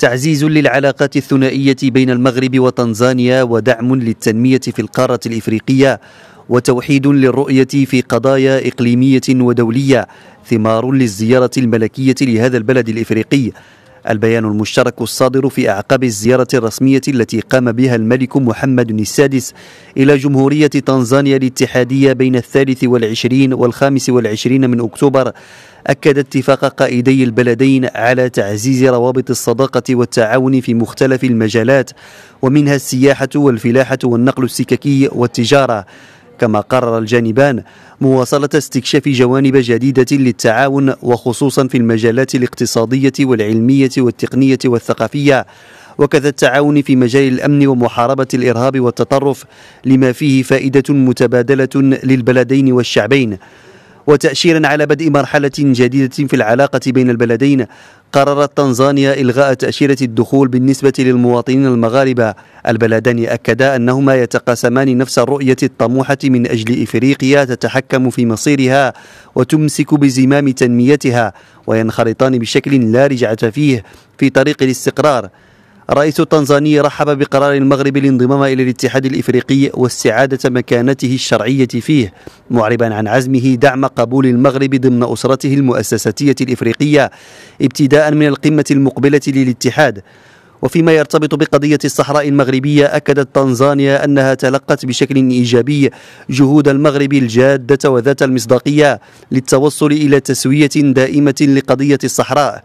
تعزيز للعلاقات الثنائية بين المغرب وتنزانيا ودعم للتنمية في القارة الإفريقية وتوحيد للرؤية في قضايا إقليمية ودولية ثمار للزيارة الملكية لهذا البلد الإفريقي البيان المشترك الصادر في أعقاب الزيارة الرسمية التي قام بها الملك محمد السادس إلى جمهورية تنزانيا الاتحادية بين الثالث والعشرين والخامس والعشرين من أكتوبر أكد اتفاق قائدي البلدين على تعزيز روابط الصداقة والتعاون في مختلف المجالات ومنها السياحة والفلاحة والنقل السككي والتجارة كما قرر الجانبان مواصلة استكشاف جوانب جديدة للتعاون وخصوصا في المجالات الاقتصادية والعلمية والتقنية والثقافية وكذا التعاون في مجال الامن ومحاربه الارهاب والتطرف لما فيه فائده متبادله للبلدين والشعبين وتأشيرا على بدء مرحلة جديدة في العلاقة بين البلدين قررت تنزانيا إلغاء تأشيرة الدخول بالنسبة للمواطنين المغاربة البلدان أكدا أنهما يتقاسمان نفس الرؤية الطموحة من أجل إفريقيا تتحكم في مصيرها وتمسك بزمام تنميتها وينخرطان بشكل لا رجعة فيه في طريق الاستقرار الرئيس التنزاني رحب بقرار المغرب الانضمام إلى الاتحاد الإفريقي واستعادة مكانته الشرعية فيه معربا عن عزمه دعم قبول المغرب ضمن أسرته المؤسساتية الإفريقية ابتداء من القمة المقبلة للاتحاد وفيما يرتبط بقضية الصحراء المغربية أكدت تنزانيا أنها تلقت بشكل إيجابي جهود المغرب الجادة وذات المصداقية للتوصل إلى تسوية دائمة لقضية الصحراء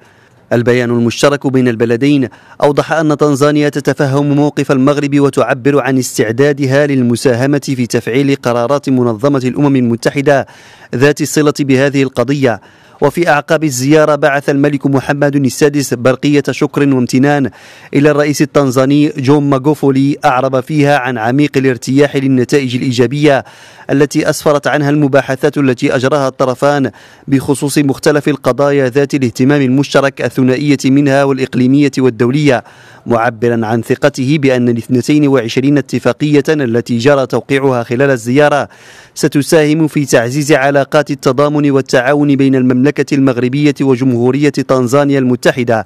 البيان المشترك بين البلدين أوضح أن تنزانيا تتفهم موقف المغرب وتعبر عن استعدادها للمساهمة في تفعيل قرارات منظمة الأمم المتحدة ذات الصلة بهذه القضية وفي أعقاب الزيارة بعث الملك محمد السادس برقية شكر وامتنان إلى الرئيس التنزاني جون ماغوفولي أعرب فيها عن عميق الارتياح للنتائج الإيجابية التي أسفرت عنها المباحثات التي أجراها الطرفان بخصوص مختلف القضايا ذات الاهتمام المشترك الثنائية منها والإقليمية والدولية معبرا عن ثقته بأن الاثنتين وعشرين اتفاقية التي جرى توقيعها خلال الزيارة ستساهم في تعزيز علاقات التضامن والتعاون بين المملكة المملكة المغربية وجمهورية تنزانيا المتحدة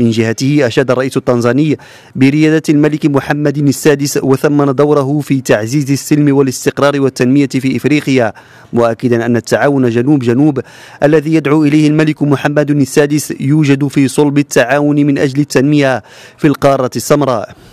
من جهته أشاد الرئيس التنزاني بريادة الملك محمد السادس وثمن دوره في تعزيز السلم والاستقرار والتنمية في إفريقيا مؤكدا أن التعاون جنوب جنوب الذي يدعو إليه الملك محمد السادس يوجد في صلب التعاون من أجل التنمية في القارة السمراء